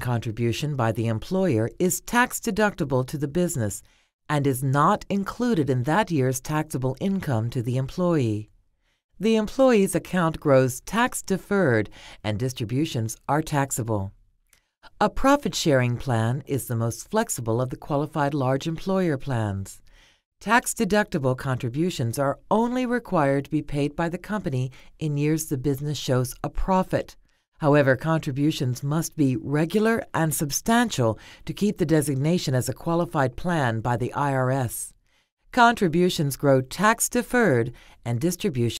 contribution by the employer is tax deductible to the business and is not included in that year's taxable income to the employee. The employee's account grows tax deferred and distributions are taxable. A profit sharing plan is the most flexible of the qualified large employer plans. Tax deductible contributions are only required to be paid by the company in years the business shows a profit. However, contributions must be regular and substantial to keep the designation as a qualified plan by the IRS. Contributions grow tax deferred and distribution.